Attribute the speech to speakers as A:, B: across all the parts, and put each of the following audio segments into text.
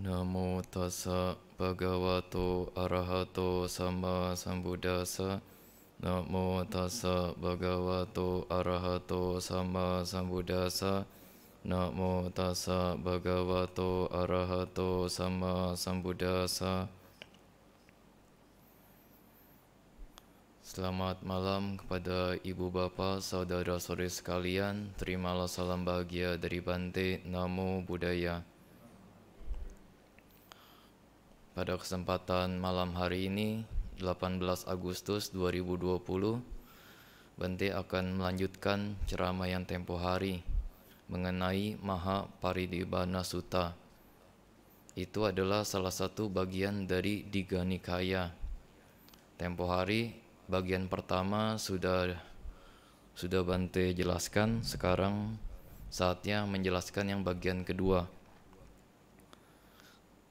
A: Namo tassa bhagavato arahato sama sambuddhasa Namo tassa bhagavato arahato sama sambuddhasa Namo tassa bhagavato arahato sama sambuddhasa Selamat malam kepada ibu bapa, saudara saudari sekalian. Terimalah salam bahagia dari Bante Namo Buddhaya. Pada kesempatan malam hari ini, 18 Agustus 2020, Bante akan melanjutkan ceramah yang tempo hari mengenai Maha Paridibana Sutta. Itu adalah salah satu bagian dari Diganikaya. Tempo hari bagian pertama sudah sudah Bante jelaskan, sekarang saatnya menjelaskan yang bagian kedua.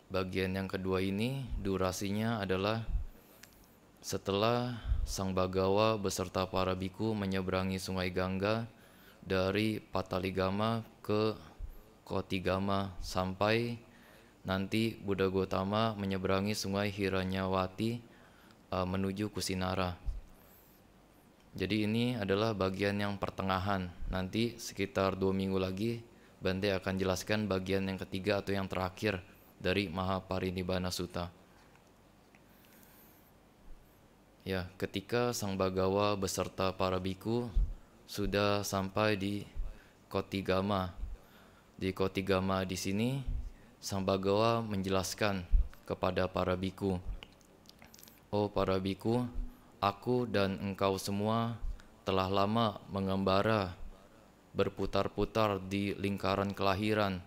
A: Bagian yang kedua ini durasinya adalah setelah Sang Bagawa beserta para biku menyeberangi Sungai Gangga dari Pataligama ke Kotigama sampai nanti Buddha Gotama menyeberangi Sungai Hiranyawati eh, menuju Kusinara. Jadi ini adalah bagian yang pertengahan. Nanti sekitar dua minggu lagi Bante akan jelaskan bagian yang ketiga atau yang terakhir dari Mahaparinibbana Sutta. Ya, ketika Sang Bagawa beserta para biku sudah sampai di Kotigama. Di Kotigama di sini Sang Bagawa menjelaskan kepada para biku, "Oh para biku, aku dan engkau semua telah lama mengembara berputar-putar di lingkaran kelahiran."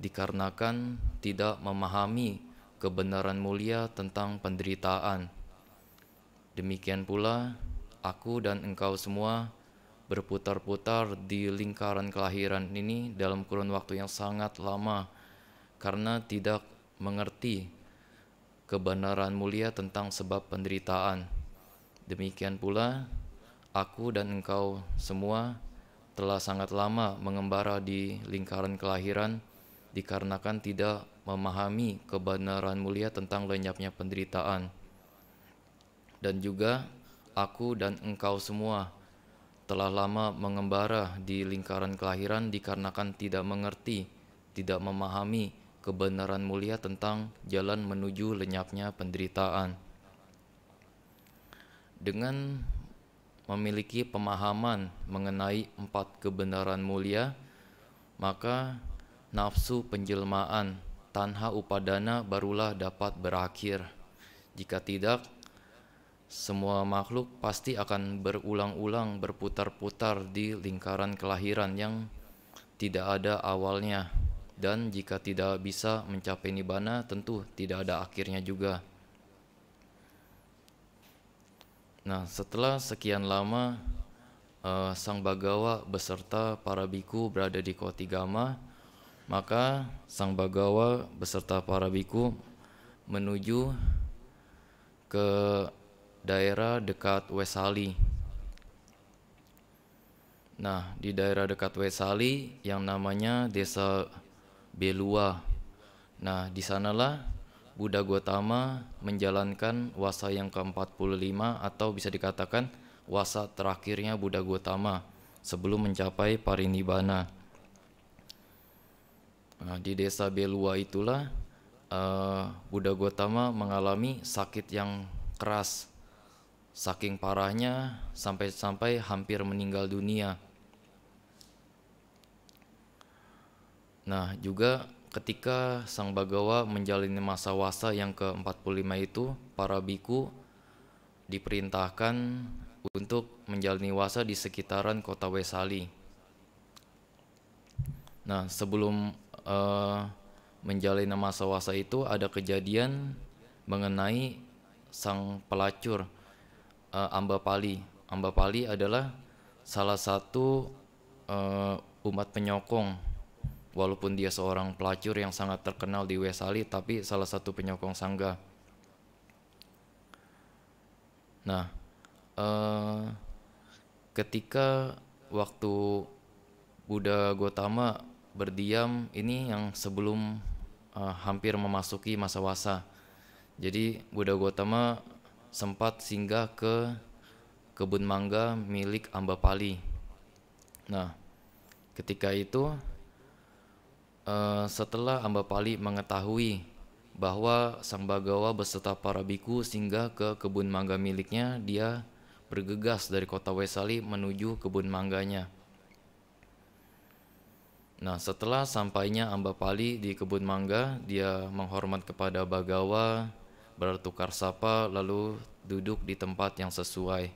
A: dikarenakan tidak memahami kebenaran mulia tentang penderitaan. Demikian pula, aku dan engkau semua berputar-putar di lingkaran kelahiran ini dalam kurun waktu yang sangat lama karena tidak mengerti kebenaran mulia tentang sebab penderitaan. Demikian pula, aku dan engkau semua telah sangat lama mengembara di lingkaran kelahiran dikarenakan tidak memahami kebenaran mulia tentang lenyapnya penderitaan. Dan juga aku dan engkau semua telah lama mengembara di lingkaran kelahiran dikarenakan tidak mengerti, tidak memahami kebenaran mulia tentang jalan menuju lenyapnya penderitaan. Dengan memiliki pemahaman mengenai empat kebenaran mulia, maka nafsu penjelmaan, tanha upadana barulah dapat berakhir. Jika tidak, semua makhluk pasti akan berulang-ulang berputar-putar di lingkaran kelahiran yang tidak ada awalnya dan jika tidak bisa mencapai nibana tentu tidak ada akhirnya juga. Nah, setelah sekian lama eh, Sang Bagawa beserta para biku berada di Kotigama, maka sang Bagawa beserta para biku menuju ke daerah dekat Wesali. Nah, di daerah dekat Wesali yang namanya Desa Belua. Nah, di sanalah Buddha Gautama menjalankan wasa yang ke-45 atau bisa dikatakan wasa terakhirnya Buddha Gautama sebelum mencapai parinibbana. Nah, di desa Belua itulah uh, Buddha Gautama mengalami sakit yang keras, saking parahnya sampai-sampai hampir meninggal dunia. Nah, juga ketika Sang Bagawa menjalani masa wasa yang ke-45 itu, para biku diperintahkan untuk menjalani wasa di sekitaran kota Wesali. Nah, sebelum uh, menjalin masa wasa itu ada kejadian mengenai sang pelacur uh, Amba Pali. Amba Pali adalah salah satu uh, umat penyokong walaupun dia seorang pelacur yang sangat terkenal di Wesali tapi salah satu penyokong sangga. Nah, uh, ketika waktu Buddha Gotama berdiam ini yang sebelum uh, hampir memasuki masa wasa. Jadi Buddha Gautama sempat singgah ke kebun mangga milik amba pali Nah, ketika itu uh, setelah pali mengetahui bahwa Sang Bagawa beserta para biku singgah ke kebun mangga miliknya, dia bergegas dari kota Wesali menuju kebun mangganya. Nah, setelah sampainya Amba Pali di kebun mangga, dia menghormat kepada Bagawa, bertukar sapa, lalu duduk di tempat yang sesuai.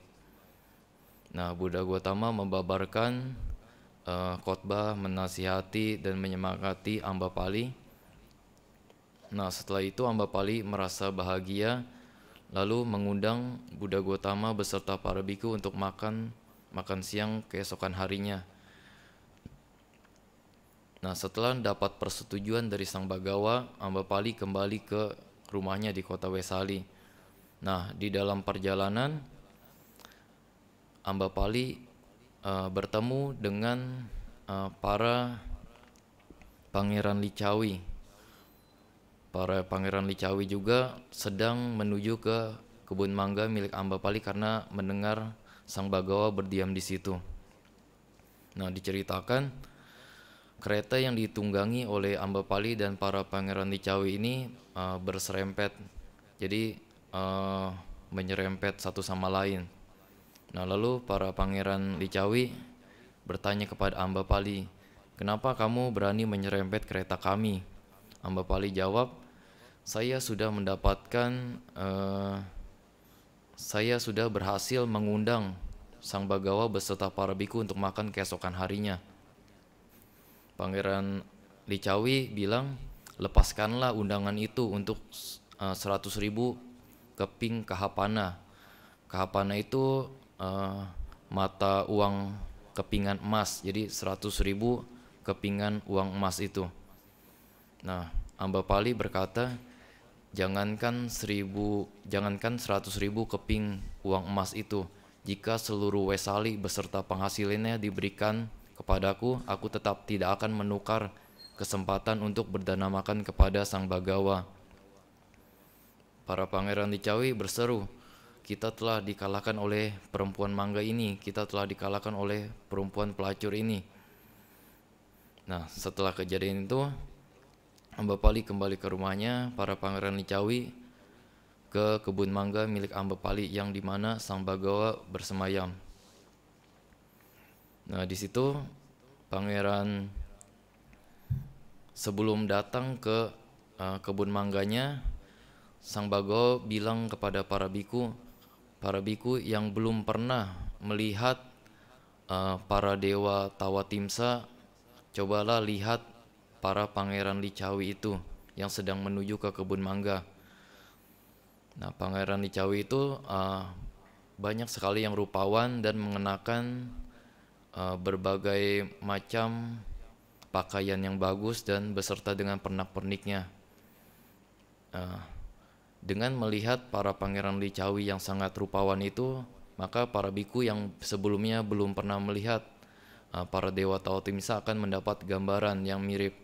A: Nah, Buddha Gautama membabarkan uh, khotbah, menasihati dan menyemangati Pali. Nah, setelah itu Amba Pali merasa bahagia, lalu mengundang Buddha Gautama beserta para biku untuk makan makan siang keesokan harinya. Nah, setelah dapat persetujuan dari Sang Bagawa, amba pali kembali ke rumahnya di kota Wesali. Nah, di dalam perjalanan, Ambapali uh, eh, bertemu dengan uh, para pangeran Licawi. Para pangeran Licawi juga sedang menuju ke kebun mangga milik amba pali karena mendengar Sang Bagawa berdiam di situ. Nah, diceritakan Kereta yang ditunggangi oleh Ambapali dan para pangeran di Cawi ini uh, berserempet, jadi uh, menyerempet satu sama lain. Nah lalu para pangeran Licawi bertanya kepada Amba Pali, kenapa kamu berani menyerempet kereta kami? Amba Pali jawab, saya sudah mendapatkan, uh, saya sudah berhasil mengundang Sang Bagawa beserta para biku untuk makan keesokan harinya. Pangeran Licawi bilang lepaskanlah undangan itu untuk uh, ribu keping kahapana kahapana itu uh, mata uang kepingan emas jadi 100 ribu kepingan uang emas itu nah Amba Pali berkata jangankan seribu jangankan 100 ribu keping uang emas itu jika seluruh wesali beserta penghasilannya diberikan kepadaku, aku tetap tidak akan menukar kesempatan untuk berdanamakan kepada sang Bagawa. Para pangeran Cawi berseru, kita telah dikalahkan oleh perempuan mangga ini, kita telah dikalahkan oleh perempuan pelacur ini. Nah, setelah kejadian itu, Amba Pali kembali ke rumahnya, para pangeran Licawi ke kebun mangga milik Amba Pali yang dimana Sang Bagawa bersemayam. Nah, di situ pangeran sebelum datang ke uh, kebun mangganya, Sang Bago bilang kepada para biku, para biku yang belum pernah melihat uh, para dewa Tawatimsa, cobalah lihat para pangeran Licawi itu yang sedang menuju ke kebun mangga. Nah, pangeran Licawi itu uh, banyak sekali yang rupawan dan mengenakan uh, berbagai macam pakaian yang bagus dan beserta dengan pernak-perniknya. Uh, dengan melihat para pangeran Licawi yang sangat rupawan itu, maka para biku yang sebelumnya belum pernah melihat uh, para dewa Taotimsa akan mendapat gambaran yang mirip.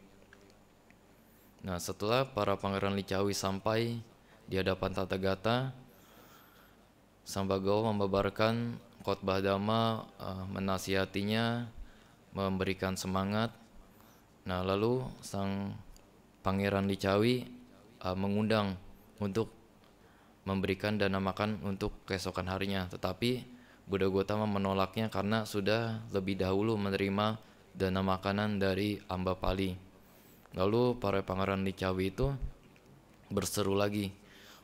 A: Nah, setelah para pangeran Licawi sampai di hadapan tata-gata, Sambagawa membabarkan khotbah dhamma uh, eh, menasihatinya, memberikan semangat. Nah, lalu sang pangeran Licawi uh, eh, mengundang untuk memberikan dana makan untuk keesokan harinya, tetapi Buddha Gautama menolaknya karena sudah lebih dahulu menerima dana makanan dari Amba Pali. Lalu para pangeran Licawi itu berseru lagi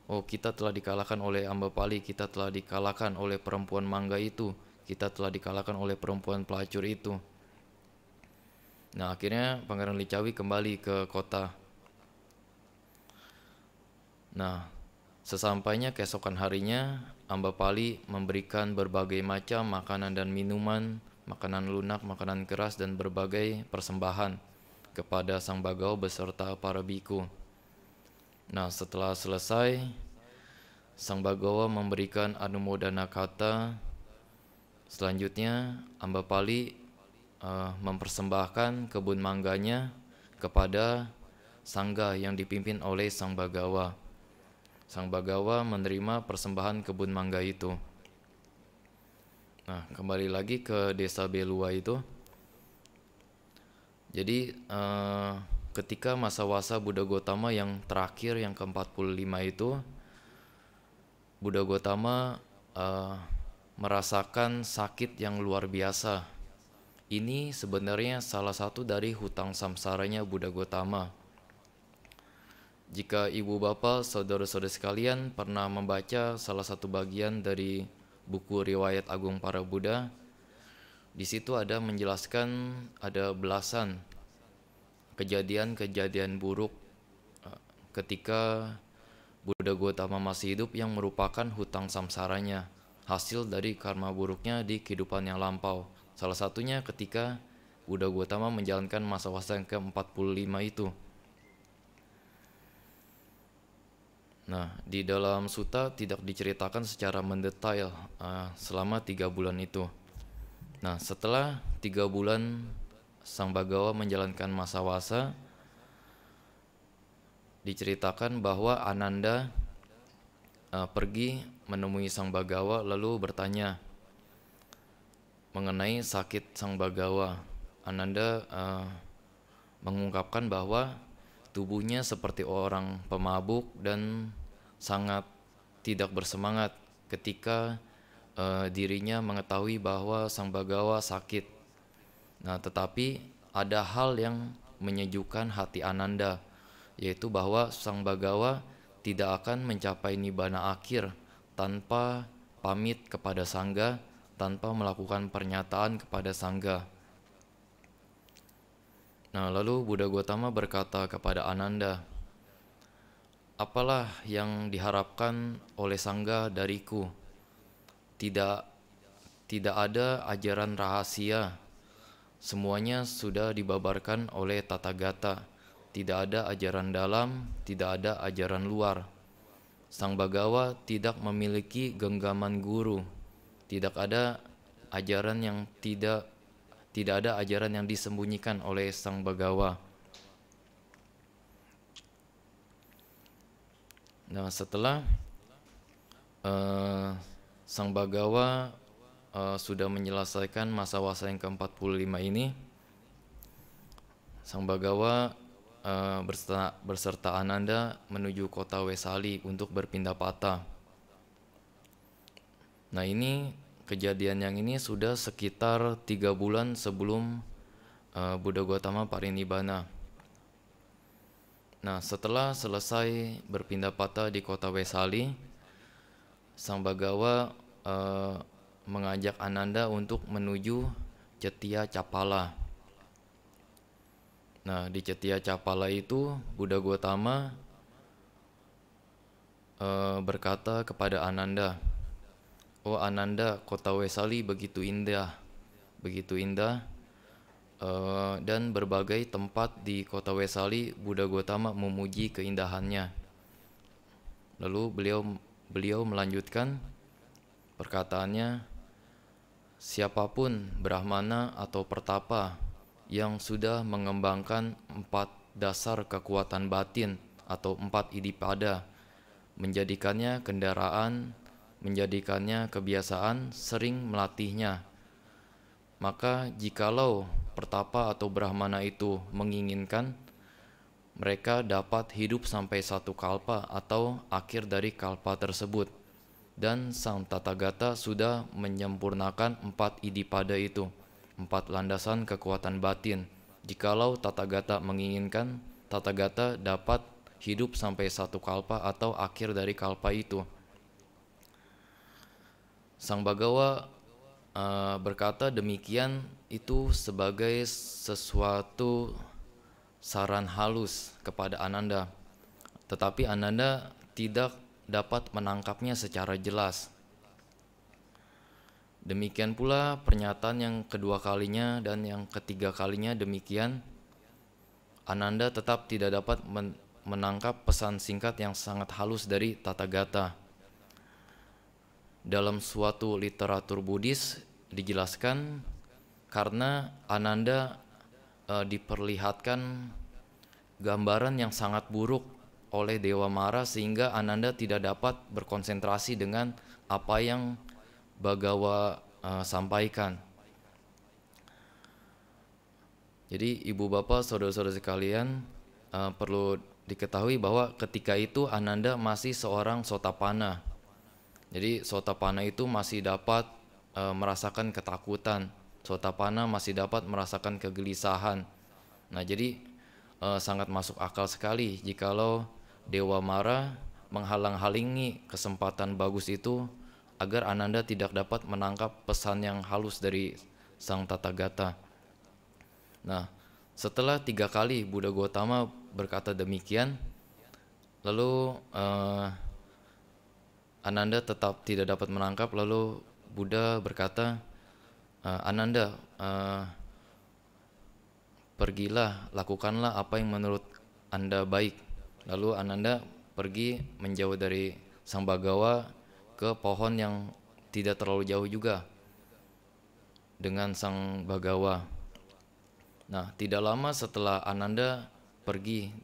A: Oh, kita telah dikalahkan oleh amba pali, kita telah dikalahkan oleh perempuan mangga itu, kita telah dikalahkan oleh perempuan pelacur itu. Nah, akhirnya Pangeran Licawi kembali ke kota. Nah, sesampainya keesokan harinya, amba pali memberikan berbagai macam makanan dan minuman, makanan lunak, makanan keras, dan berbagai persembahan kepada sang bagau beserta para biku. Nah setelah selesai Sang Bagawa memberikan anumodana kata Selanjutnya Pali uh, mempersembahkan kebun mangganya kepada Sangga yang dipimpin oleh Sang Bagawa Sang Bagawa menerima persembahan kebun mangga itu Nah, kembali lagi ke desa Belua itu. Jadi uh, ketika masa wasa Buddha Gotama yang terakhir yang ke-45 itu Buddha Gotama uh, eh, merasakan sakit yang luar biasa. Ini sebenarnya salah satu dari hutang samsaranya Buddha Gotama. Jika ibu bapak, saudara saudara sekalian pernah membaca salah satu bagian dari buku riwayat Agung Para Buddha, di situ ada menjelaskan ada belasan kejadian-kejadian buruk eh, ketika Buddha Gautama masih hidup yang merupakan hutang samsaranya, hasil dari karma buruknya di kehidupan yang lampau. Salah satunya ketika Buddha Gautama menjalankan masa wasa yang ke-45 itu. Nah, di dalam suta tidak diceritakan secara mendetail uh, selama tiga bulan itu. Nah, setelah tiga bulan Sang Bagawa menjalankan masa wasa diceritakan bahwa Ananda uh, pergi menemui Sang Bagawa lalu bertanya mengenai sakit Sang Bagawa. Ananda uh, mengungkapkan bahwa tubuhnya seperti orang pemabuk dan sangat tidak bersemangat ketika uh, dirinya mengetahui bahwa Sang Bagawa sakit. Nah, tetapi ada hal yang menyejukkan hati Ananda, yaitu bahwa Sang Bagawa tidak akan mencapai nibana akhir tanpa pamit kepada Sangga, tanpa melakukan pernyataan kepada Sangga. Nah, lalu Buddha Gautama berkata kepada Ananda, "Apalah yang diharapkan oleh Sangga dariku? Tidak tidak ada ajaran rahasia Semuanya sudah dibabarkan oleh tata gata. Tidak ada ajaran dalam, tidak ada ajaran luar. Sang Bagawa tidak memiliki genggaman guru. Tidak ada ajaran yang tidak tidak ada ajaran yang disembunyikan oleh Sang Bagawa. Nah, setelah uh, Sang Bagawa uh, sudah menyelesaikan masa wasa yang ke-45 ini, Sang Bagawa uh, eh, berserta, berserta Ananda menuju kota Wesali untuk berpindah patah. Nah ini kejadian yang ini sudah sekitar tiga bulan sebelum uh, Buddha Gautama parinibbana. Nah setelah selesai berpindah patah di kota Wesali, Sang Bagawa uh, mengajak Ananda untuk menuju Cetia Capala. Nah, di Cetia Capala itu Buddha Gautama uh, berkata kepada Ananda, "Oh Ananda, kota Wesali begitu indah, begitu indah, Uh, dan berbagai tempat di kota Wesali Buddha Gautama memuji keindahannya." Lalu beliau beliau melanjutkan perkataannya, siapapun Brahmana atau Pertapa yang sudah mengembangkan empat dasar kekuatan batin atau empat idipada, menjadikannya kendaraan, menjadikannya kebiasaan, sering melatihnya. Maka jikalau Pertapa atau Brahmana itu menginginkan, mereka dapat hidup sampai satu kalpa atau akhir dari kalpa tersebut dan Sang Tathagata sudah menyempurnakan empat idipada itu, empat landasan kekuatan batin. Jikalau Tathagata menginginkan, Tathagata dapat hidup sampai satu kalpa atau akhir dari kalpa itu. Sang Bagawa uh, eh, berkata demikian itu sebagai sesuatu saran halus kepada Ananda. Tetapi Ananda tidak dapat menangkapnya secara jelas. Demikian pula pernyataan yang kedua kalinya dan yang ketiga kalinya demikian Ananda tetap tidak dapat menangkap pesan singkat yang sangat halus dari Tata Gata. Dalam suatu literatur Buddhis dijelaskan karena Ananda e, diperlihatkan gambaran yang sangat buruk oleh Dewa Mara sehingga Ananda tidak dapat berkonsentrasi dengan apa yang Bagawa uh, eh, sampaikan. Jadi ibu bapak saudara-saudara sekalian uh, perlu diketahui bahwa ketika itu Ananda masih seorang sotapana. Jadi sotapana itu masih dapat uh, merasakan ketakutan, sotapana masih dapat merasakan kegelisahan. Nah, jadi uh, sangat masuk akal sekali jikalau Dewa Mara menghalang halingi kesempatan bagus itu agar Ananda tidak dapat menangkap pesan yang halus dari Sang Tathagata. Nah, setelah tiga kali Buddha Gautama berkata demikian, lalu uh, Ananda tetap tidak dapat menangkap, lalu Buddha berkata, uh, Ananda, uh, pergilah, lakukanlah apa yang menurut Anda baik. Lalu Ananda pergi menjauh dari Sang Bagawa ke pohon yang tidak terlalu jauh juga dengan Sang Bagawa. Nah, tidak lama setelah Ananda pergi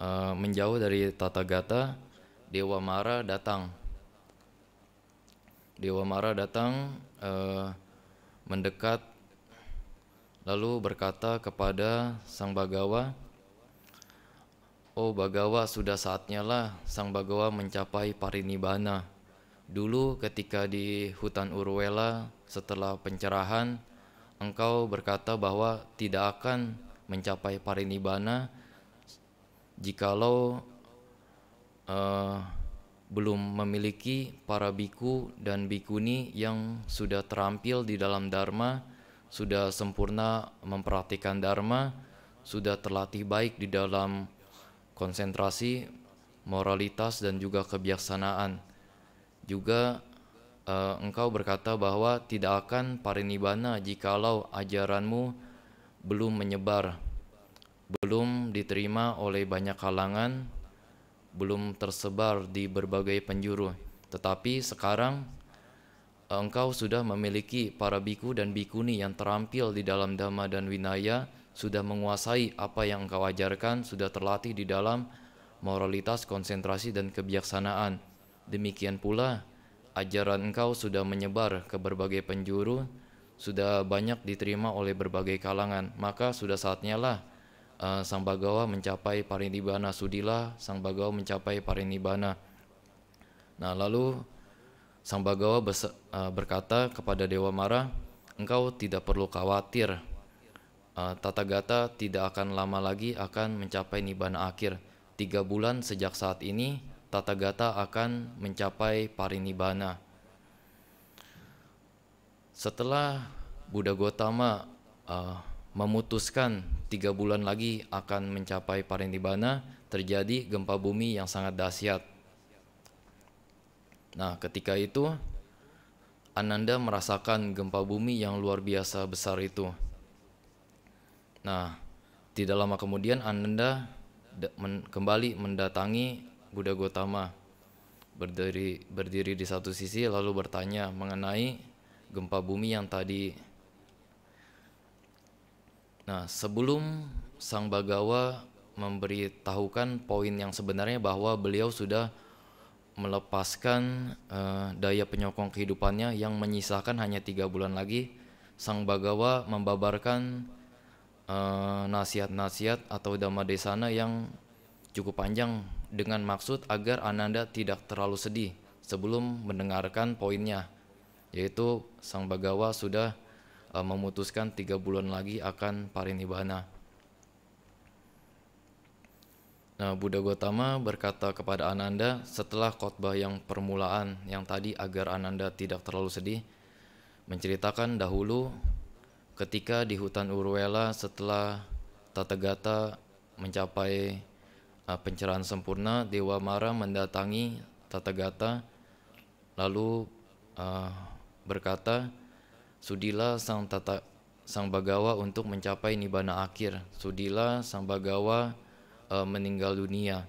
A: uh, menjauh dari Tata Gata, Dewa Mara datang. Dewa Mara datang uh, mendekat lalu berkata kepada Sang Bagawa, Oh Bagawa sudah saatnya lah Sang Bagawa mencapai parinibbana Dulu ketika di hutan Urwela setelah pencerahan Engkau berkata bahwa tidak akan mencapai parinibbana Jikalau uh, belum memiliki para biku dan bikuni yang sudah terampil di dalam Dharma Sudah sempurna memperhatikan Dharma Sudah terlatih baik di dalam konsentrasi, moralitas dan juga kebijaksanaan. Juga uh, engkau berkata bahwa tidak akan parinibana jikalau ajaranmu belum menyebar, belum diterima oleh banyak kalangan, belum tersebar di berbagai penjuru. Tetapi sekarang eh, engkau sudah memiliki para biku dan bikuni yang terampil di dalam dhamma dan winaya sudah menguasai apa yang engkau ajarkan, sudah terlatih di dalam moralitas, konsentrasi, dan kebijaksanaan. Demikian pula, ajaran engkau sudah menyebar ke berbagai penjuru, sudah banyak diterima oleh berbagai kalangan. Maka sudah saatnya lah uh, Sang Bagawa mencapai parinibbana, sudilah Sang Bagawa mencapai parinibbana. Nah lalu Sang Bagawa eh, berkata kepada Dewa Mara, engkau tidak perlu khawatir Eh, tata gata tidak akan lama lagi akan mencapai nibana akhir. Tiga bulan sejak saat ini, tata gata akan mencapai parinibana. Setelah Buddha Gautama uh, memutuskan tiga bulan lagi akan mencapai parinibana, terjadi gempa bumi yang sangat dahsyat. Nah, ketika itu Ananda merasakan gempa bumi yang luar biasa besar itu Nah, tidak lama kemudian Ananda men kembali mendatangi Buddha Gotama berdiri berdiri di satu sisi lalu bertanya mengenai gempa bumi yang tadi. Nah, sebelum Sang Bagawa memberitahukan poin yang sebenarnya bahwa beliau sudah melepaskan uh, daya penyokong kehidupannya yang menyisakan hanya tiga bulan lagi, Sang Bagawa membabarkan Eh, nasihat-nasihat uh, atau dhamma desana yang cukup panjang dengan maksud agar Ananda tidak terlalu sedih sebelum mendengarkan poinnya yaitu Sang Bagawa sudah uh, memutuskan tiga bulan lagi akan parinibbana. Nah, Buddha Gautama berkata kepada Ananda setelah khotbah yang permulaan yang tadi agar Ananda tidak terlalu sedih, menceritakan dahulu Ketika di hutan Uruela setelah Tategata mencapai uh, pencerahan sempurna, Dewa Mara mendatangi Tategata lalu uh, berkata, "Sudilah sang tata sang Bagawa untuk mencapai nibana akhir. Sudilah sang Bagawa uh, meninggal dunia."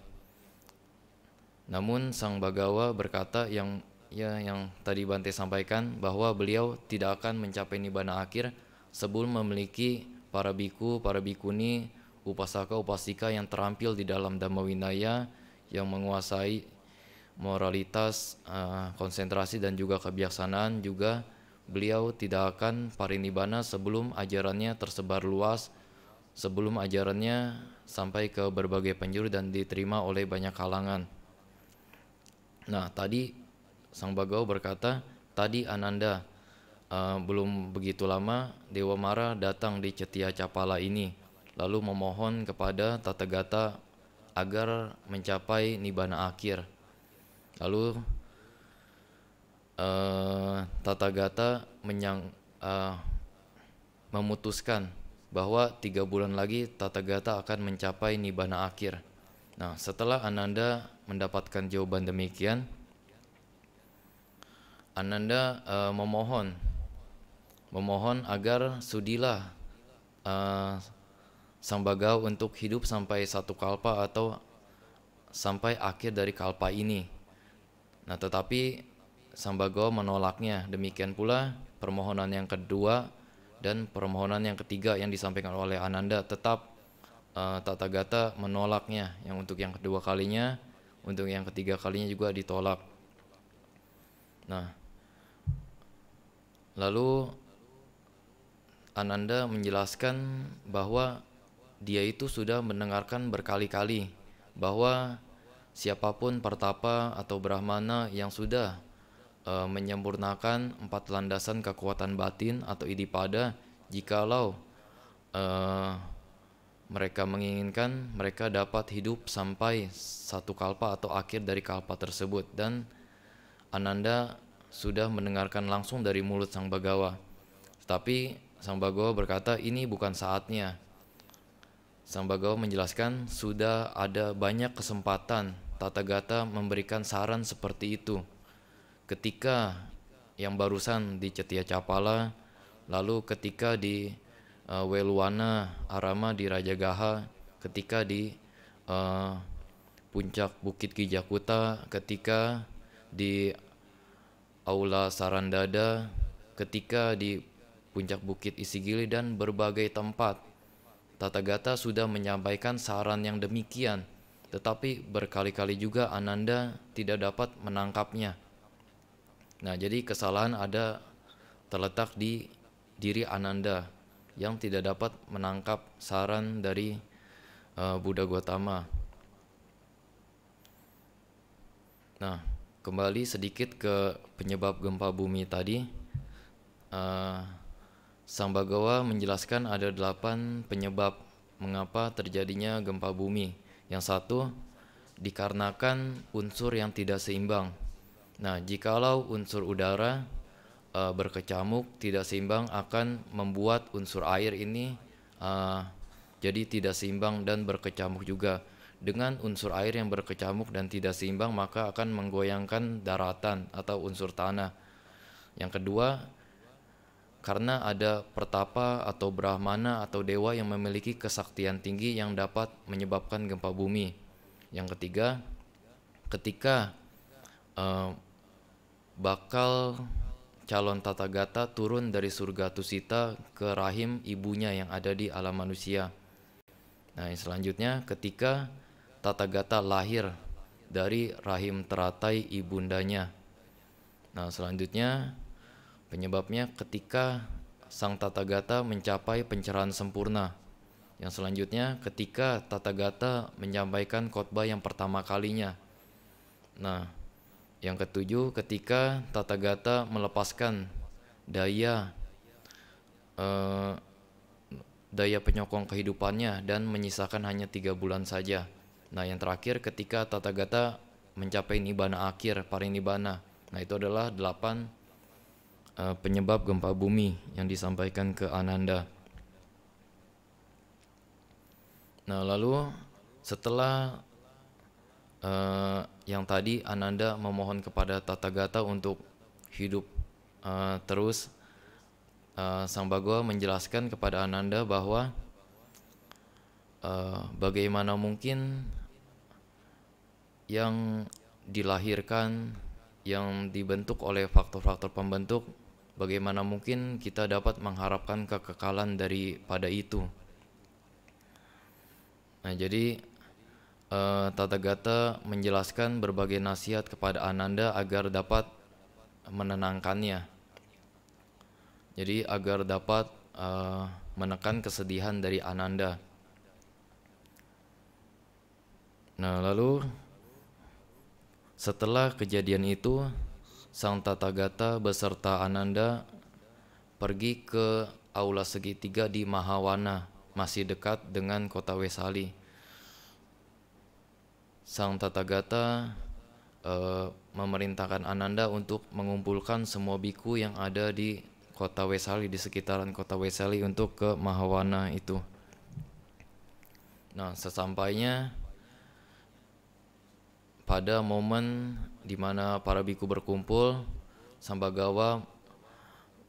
A: Namun sang Bagawa berkata yang ya yang tadi Bante sampaikan bahwa beliau tidak akan mencapai nibana akhir sebelum memiliki para biku, para bikuni, upasaka, upasika yang terampil di dalam dhamma winaya yang menguasai moralitas, eh, konsentrasi dan juga kebiasaan, juga beliau tidak akan parinibbana sebelum ajarannya tersebar luas, sebelum ajarannya sampai ke berbagai penjuru dan diterima oleh banyak kalangan. Nah, tadi Sang Bagau berkata, tadi Ananda, uh, belum begitu lama Dewa Mara datang di Cetia Capala ini lalu memohon kepada Tata Gata agar mencapai nibana akhir. Lalu uh, Gata menyang uh, memutuskan bahwa tiga bulan lagi Tata Gata akan mencapai nibana akhir. Nah, setelah Ananda mendapatkan jawaban demikian, Ananda uh, memohon memohon agar sudilah uh, eh, bagau untuk hidup sampai satu kalpa atau sampai akhir dari kalpa ini. Nah, tetapi bagau menolaknya. Demikian pula permohonan yang kedua dan permohonan yang ketiga yang disampaikan oleh Ananda tetap uh, Gata menolaknya. Yang untuk yang kedua kalinya, untuk yang ketiga kalinya juga ditolak. Nah, lalu Ananda menjelaskan bahwa dia itu sudah mendengarkan berkali-kali bahwa siapapun pertapa atau brahmana yang sudah e, menyempurnakan empat landasan kekuatan batin atau idipada jikalau e, mereka menginginkan mereka dapat hidup sampai satu kalpa atau akhir dari kalpa tersebut dan Ananda sudah mendengarkan langsung dari mulut Sang Bagawa. tapi Sang Bagawa berkata, ini bukan saatnya. Sang Bagawa menjelaskan, sudah ada banyak kesempatan Tata Gata memberikan saran seperti itu. Ketika yang barusan di Cetia Capala, lalu ketika di uh, eh, Weluana Arama di Raja Gaha, ketika di uh, puncak Bukit Kijakuta, ketika di Aula Sarandada, ketika di puncak bukit Isigili dan berbagai tempat. Tata Gata sudah menyampaikan saran yang demikian, tetapi berkali-kali juga Ananda tidak dapat menangkapnya. Nah, jadi kesalahan ada terletak di diri Ananda yang tidak dapat menangkap saran dari uh, Buddha Gautama. Nah, kembali sedikit ke penyebab gempa bumi tadi. Uh, Sang Bhagawa menjelaskan ada delapan penyebab mengapa terjadinya gempa bumi. Yang satu, dikarenakan unsur yang tidak seimbang. Nah, jikalau unsur udara e, berkecamuk tidak seimbang akan membuat unsur air ini e, jadi tidak seimbang dan berkecamuk juga. Dengan unsur air yang berkecamuk dan tidak seimbang maka akan menggoyangkan daratan atau unsur tanah. Yang kedua, karena ada pertapa atau brahmana atau dewa yang memiliki kesaktian tinggi yang dapat menyebabkan gempa bumi. Yang ketiga, ketika uh, bakal calon tatagata turun dari surga Tusita ke rahim ibunya yang ada di alam manusia. Nah, yang selanjutnya ketika tatagata lahir dari rahim teratai ibundanya. Nah, selanjutnya Penyebabnya ketika sang Tathagata mencapai pencerahan sempurna. Yang selanjutnya ketika Tathagata menyampaikan khotbah yang pertama kalinya. Nah, yang ketujuh ketika Tathagata melepaskan daya eh, daya penyokong kehidupannya dan menyisakan hanya tiga bulan saja. Nah, yang terakhir ketika Tathagata mencapai nibana akhir, parinibbana. Nah, itu adalah delapan uh, penyebab gempa bumi yang disampaikan ke Ananda. Nah, lalu setelah uh, yang tadi Ananda memohon kepada Tata Gata untuk hidup uh, terus, uh, Sang Bagua menjelaskan kepada Ananda bahwa uh, bagaimana mungkin yang dilahirkan, yang dibentuk oleh faktor-faktor pembentuk bagaimana mungkin kita dapat mengharapkan kekekalan daripada itu? Nah, jadi uh, Tata Gata menjelaskan berbagai nasihat kepada Ananda agar dapat menenangkannya. Jadi agar dapat uh, menekan kesedihan dari Ananda. Nah, lalu setelah kejadian itu, Sang Tathagata beserta Ananda pergi ke aula segitiga di Mahawana, masih dekat dengan kota Wesali. Sang Tathagata e, eh, memerintahkan Ananda untuk mengumpulkan semua biku yang ada di kota Wesali di sekitaran kota Wesali untuk ke Mahawana itu. Nah, sesampainya pada momen di mana para biku berkumpul, Sambagawa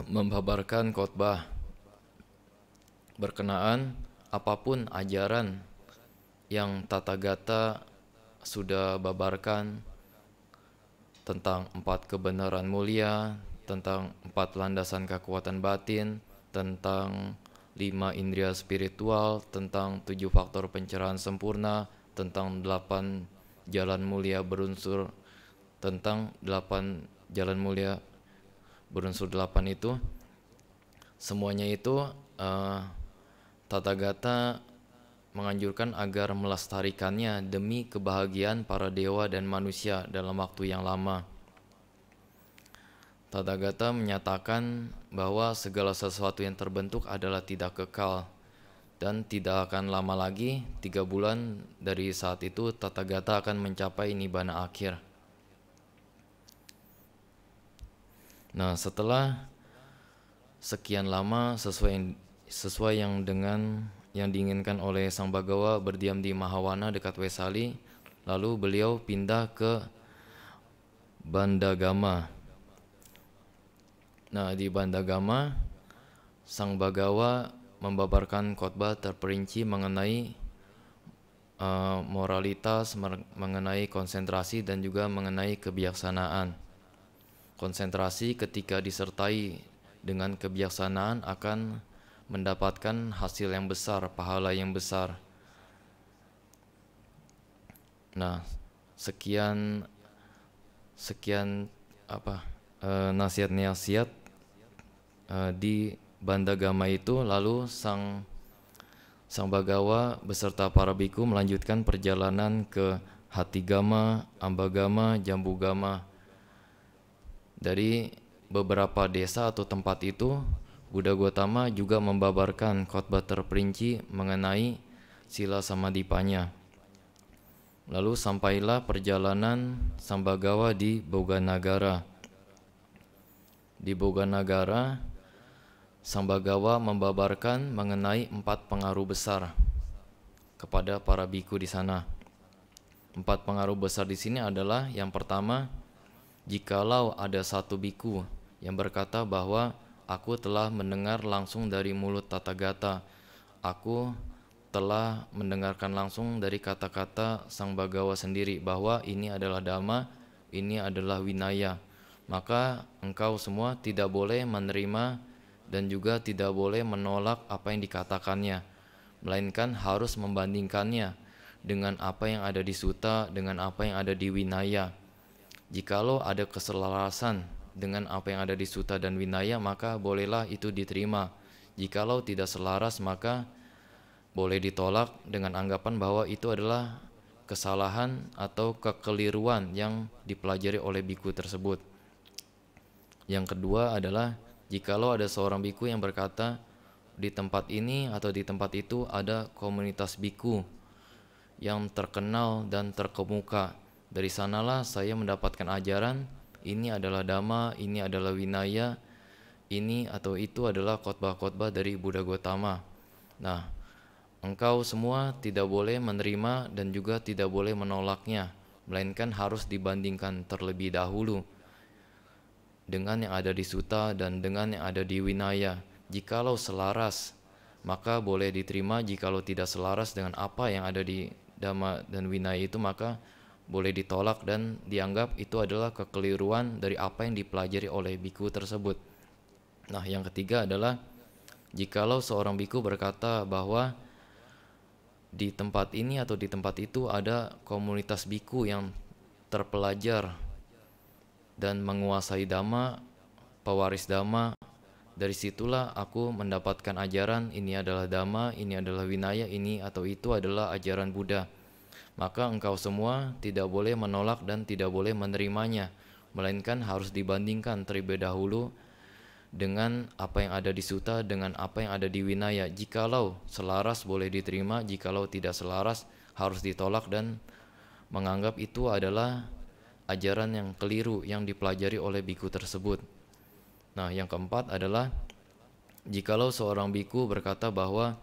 A: membabarkan khotbah berkenaan apapun ajaran yang tata gata sudah babarkan tentang empat kebenaran mulia, tentang empat landasan kekuatan batin, tentang lima indria spiritual, tentang tujuh faktor pencerahan sempurna, tentang delapan jalan mulia berunsur tentang delapan jalan mulia berunsur delapan itu semuanya itu uh, tata gata menganjurkan agar melestarikannya demi kebahagiaan para dewa dan manusia dalam waktu yang lama. Tata Gata menyatakan bahwa segala sesuatu yang terbentuk adalah tidak kekal dan tidak akan lama lagi tiga bulan dari saat itu Tata Gata akan mencapai nibana akhir. Nah, setelah sekian lama sesuai sesuai yang dengan yang diinginkan oleh Sang Bagawa berdiam di Mahawana dekat Wesali, lalu beliau pindah ke Bandagama. Nah, di Bandagama Sang Bagawa membabarkan khotbah terperinci mengenai uh, moralitas, mengenai konsentrasi dan juga mengenai kebijaksanaan. Konsentrasi ketika disertai dengan kebiasaan akan mendapatkan hasil yang besar, pahala yang besar. Nah, sekian sekian apa e, nasihat-nasihat e, di Bandagama itu lalu sang sang Bagawa beserta para biku melanjutkan perjalanan ke hati Hatigama, Ambagama, Jambugama dari beberapa desa atau tempat itu, Buddha Gautama juga membabarkan khotbah terperinci mengenai sila samadipanya. Lalu sampailah perjalanan Sambagawa di Boganagara. Di Boganagara, Sambagawa membabarkan mengenai empat pengaruh besar kepada para biku di sana. Empat pengaruh besar di sini adalah yang pertama Jikalau ada satu biku yang berkata bahwa aku telah mendengar langsung dari mulut Tata Gata, aku telah mendengarkan langsung dari kata-kata Sang Bagawa sendiri bahwa ini adalah dhamma, ini adalah winaya. Maka engkau semua tidak boleh menerima dan juga tidak boleh menolak apa yang dikatakannya, melainkan harus membandingkannya dengan apa yang ada di suta, dengan apa yang ada di winaya Jikalau ada keselarasan dengan apa yang ada di suta dan winaya, maka bolehlah itu diterima. Jikalau tidak selaras, maka boleh ditolak dengan anggapan bahwa itu adalah kesalahan atau kekeliruan yang dipelajari oleh biku tersebut. Yang kedua adalah jikalau ada seorang biku yang berkata, di tempat ini atau di tempat itu ada komunitas biku yang terkenal dan terkemuka. Dari sanalah saya mendapatkan ajaran ini adalah dhamma, ini adalah winaya, ini atau itu adalah khotbah-khotbah dari Buddha Gautama. Nah, engkau semua tidak boleh menerima dan juga tidak boleh menolaknya, melainkan harus dibandingkan terlebih dahulu dengan yang ada di suta dan dengan yang ada di winaya. Jikalau selaras, maka boleh diterima. Jikalau tidak selaras dengan apa yang ada di dhamma dan winaya itu, maka boleh ditolak dan dianggap itu adalah kekeliruan dari apa yang dipelajari oleh biku tersebut. Nah, yang ketiga adalah jikalau seorang biku berkata bahwa di tempat ini atau di tempat itu ada komunitas biku yang terpelajar dan menguasai dhamma, pewaris dhamma. Dari situlah aku mendapatkan ajaran ini adalah dhamma, ini adalah winaya, ini atau itu adalah ajaran Buddha maka engkau semua tidak boleh menolak dan tidak boleh menerimanya, melainkan harus dibandingkan terlebih dahulu dengan apa yang ada di suta dengan apa yang ada di winaya. Jikalau selaras boleh diterima, jikalau tidak selaras harus ditolak dan menganggap itu adalah ajaran yang keliru yang dipelajari oleh biku tersebut. Nah, yang keempat adalah jikalau seorang biku berkata bahwa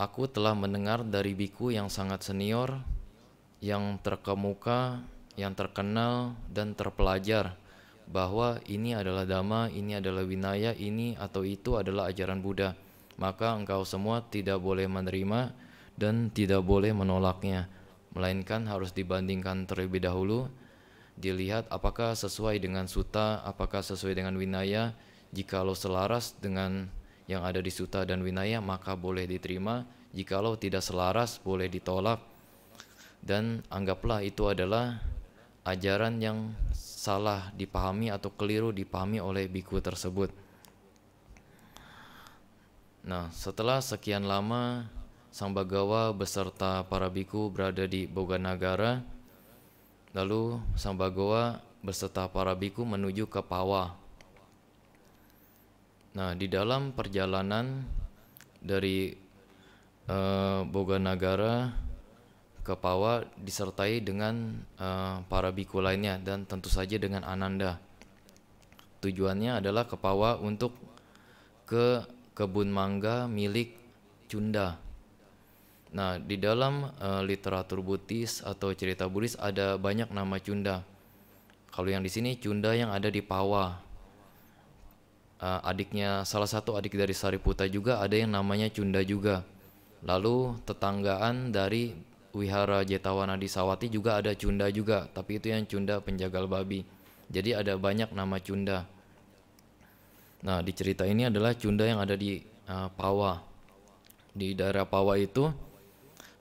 A: Aku telah mendengar dari biku yang sangat senior, yang terkemuka, yang terkenal, dan terpelajar bahwa ini adalah dhamma, ini adalah winaya, ini atau itu adalah ajaran Buddha. Maka engkau semua tidak boleh menerima dan tidak boleh menolaknya, melainkan harus dibandingkan terlebih dahulu, dilihat apakah sesuai dengan suta, apakah sesuai dengan winaya, Jika lo selaras dengan yang ada di suta dan winaya maka boleh diterima jikalau tidak selaras boleh ditolak dan anggaplah itu adalah ajaran yang salah dipahami atau keliru dipahami oleh biku tersebut. Nah, setelah sekian lama Sang Bagawa beserta para biku berada di Boganagara, lalu Sang Bagawa beserta para biku menuju ke Pawa. Nah, di dalam perjalanan dari uh, Boganagara ke Pawa disertai dengan uh, para biku lainnya dan tentu saja dengan Ananda. Tujuannya adalah ke Pawa untuk ke kebun mangga milik Cunda. Nah, di dalam uh, literatur Buddhis atau cerita Buddhis ada banyak nama Cunda. Kalau yang di sini Cunda yang ada di Pawa uh, adiknya salah satu adik dari Sariputa juga ada yang namanya Cunda juga. Lalu tetanggaan dari wihara Jetawana di Sawati juga ada Cunda juga, tapi itu yang Cunda penjagal babi. Jadi ada banyak nama Cunda. Nah, di cerita ini adalah Cunda yang ada di uh, Pawa. Di daerah Pawa itu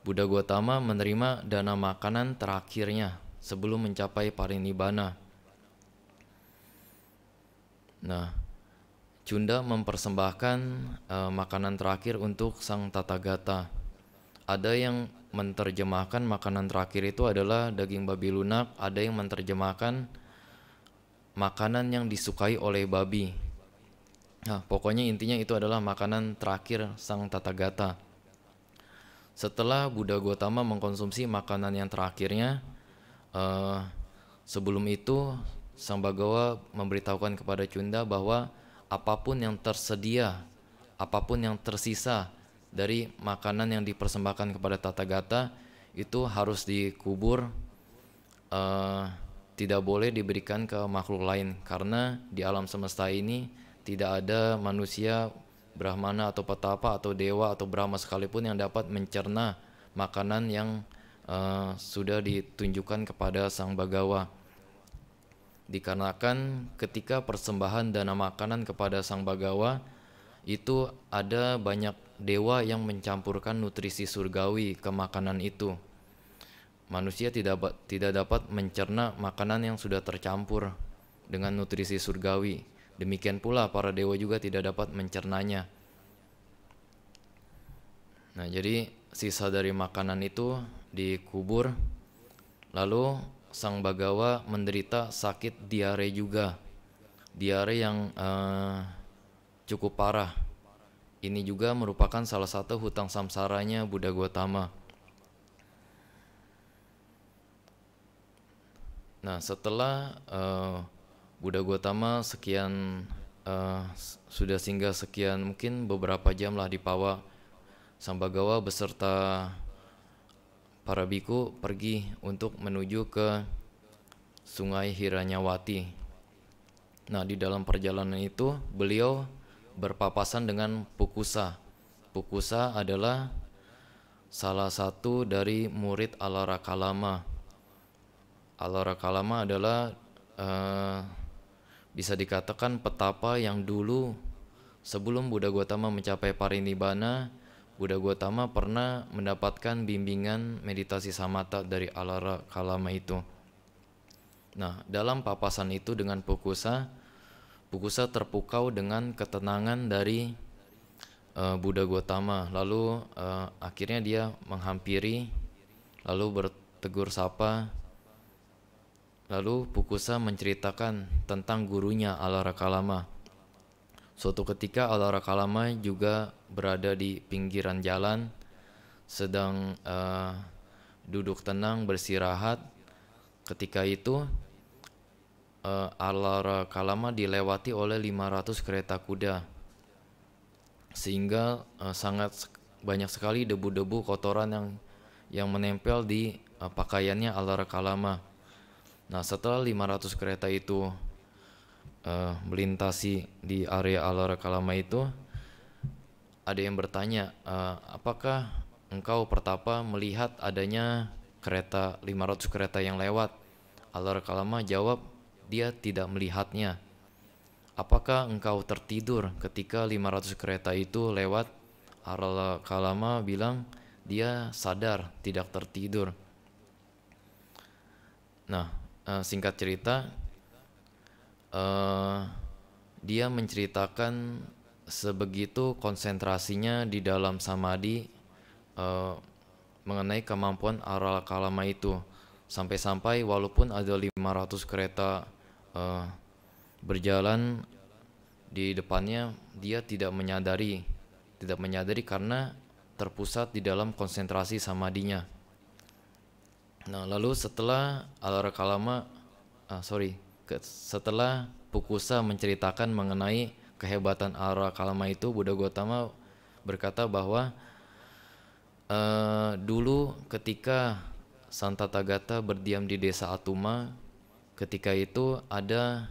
A: Buddha Gautama menerima dana makanan terakhirnya sebelum mencapai parinibbana. Nah, Cunda mempersembahkan uh, makanan terakhir untuk sang tatagata. Ada yang menerjemahkan makanan terakhir itu adalah daging babi lunak, ada yang menerjemahkan makanan yang disukai oleh babi. Nah, pokoknya intinya itu adalah makanan terakhir sang tatagata. Setelah Buddha Gautama mengkonsumsi makanan yang terakhirnya, uh, sebelum itu sang Bagawa memberitahukan kepada Cunda bahwa apapun yang tersedia, apapun yang tersisa dari makanan yang dipersembahkan kepada tata gata itu harus dikubur uh, tidak boleh diberikan ke makhluk lain karena di alam semesta ini tidak ada manusia brahmana atau petapa atau dewa atau brahma sekalipun yang dapat mencerna makanan yang uh, sudah ditunjukkan kepada sang bagawa dikarenakan ketika persembahan dana makanan kepada sang bagawa itu ada banyak dewa yang mencampurkan nutrisi surgawi ke makanan itu. Manusia tidak tidak dapat mencerna makanan yang sudah tercampur dengan nutrisi surgawi. Demikian pula para dewa juga tidak dapat mencernanya. Nah, jadi sisa dari makanan itu dikubur lalu Sang Bagawa menderita sakit diare juga. Diare yang uh, cukup parah. Ini juga merupakan salah satu hutang samsaranya Buddha Gautama. Nah, setelah uh, Buddha Gautama sekian uh, sudah singgah sekian mungkin beberapa jam lah di Pawa, bagawa beserta para biku pergi untuk menuju ke sungai Hiranyawati. Nah, di dalam perjalanan itu beliau berpapasan dengan Pukusa. Pukusa adalah salah satu dari murid Alara Kalama. Alara Kalama adalah eh, bisa dikatakan petapa yang dulu sebelum Buddha Gautama mencapai parinibbana Buddha Gautama pernah mendapatkan bimbingan meditasi samata dari Alara Kalama itu. Nah, dalam papasan itu dengan Pukusa, Pukusa terpukau dengan ketenangan dari uh, Buddha Gautama. Lalu uh, akhirnya dia menghampiri, lalu bertegur sapa. Lalu Pukusa menceritakan tentang gurunya Alara Kalama Suatu ketika Alara Kalama juga berada di pinggiran jalan sedang uh, duduk tenang bersirahat. Ketika itu uh, eh, Alara Kalama dilewati oleh 500 kereta kuda. Sehingga uh, sangat banyak sekali debu-debu kotoran yang yang menempel di uh, pakaiannya Alara Kalama. Nah, setelah 500 kereta itu uh, melintasi di area alara kalama itu ada yang bertanya uh, apakah engkau pertapa melihat adanya kereta 500 kereta yang lewat Alora kalama jawab dia tidak melihatnya apakah engkau tertidur ketika 500 kereta itu lewat Alora kalama bilang dia sadar tidak tertidur nah eh, singkat cerita uh, dia menceritakan sebegitu konsentrasinya di dalam samadhi uh, mengenai kemampuan aral kalama itu sampai-sampai walaupun ada 500 kereta uh, berjalan di depannya dia tidak menyadari tidak menyadari karena terpusat di dalam konsentrasi samadinya. Nah, lalu setelah alara kalama, ah, sorry, setelah Pukusa menceritakan mengenai kehebatan Ara Kalma itu, Buddha Gautama berkata bahwa e, dulu ketika Santa Tagata berdiam di desa Atuma, ketika itu ada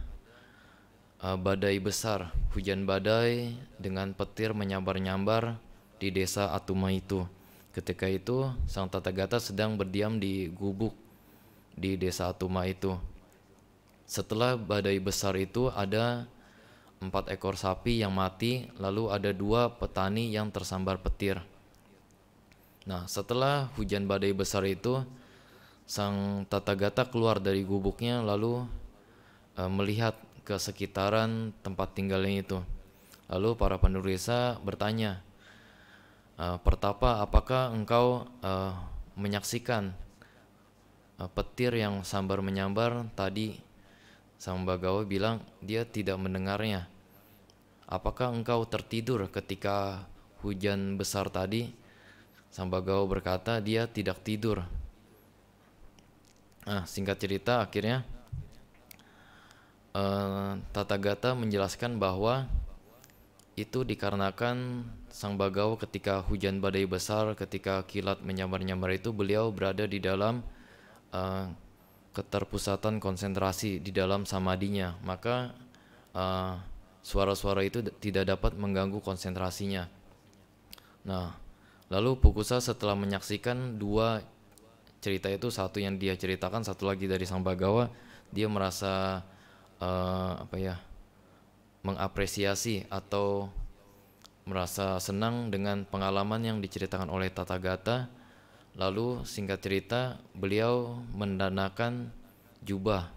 A: e, badai besar, hujan badai dengan petir menyambar-nyambar di desa Atuma itu. Ketika itu Sang Tathagata sedang berdiam di gubuk di desa Atuma itu. Setelah badai besar itu ada empat ekor sapi yang mati, lalu ada dua petani yang tersambar petir. Nah, setelah hujan badai besar itu, sang tata gata keluar dari gubuknya lalu e, melihat ke sekitaran tempat tinggalnya itu. Lalu para penduduk bertanya, e, "Pertapa, apakah engkau e, menyaksikan petir yang sambar menyambar tadi?" Sang Bagawa bilang dia tidak mendengarnya. Apakah engkau tertidur ketika hujan besar tadi? Sang Bagawa berkata dia tidak tidur. Nah, singkat cerita akhirnya uh, Gata menjelaskan bahwa itu dikarenakan Sang Bagawa ketika hujan badai besar, ketika kilat menyambar-nyambar itu beliau berada di dalam uh, keterpusatan konsentrasi di dalam samadinya, maka eh, suara-suara uh, itu tidak dapat mengganggu konsentrasinya. Nah, lalu Pukusa setelah menyaksikan dua cerita itu, satu yang dia ceritakan, satu lagi dari Sang Bagawa, dia merasa uh, apa ya? mengapresiasi atau merasa senang dengan pengalaman yang diceritakan oleh Tathagata Lalu singkat cerita beliau mendanakan jubah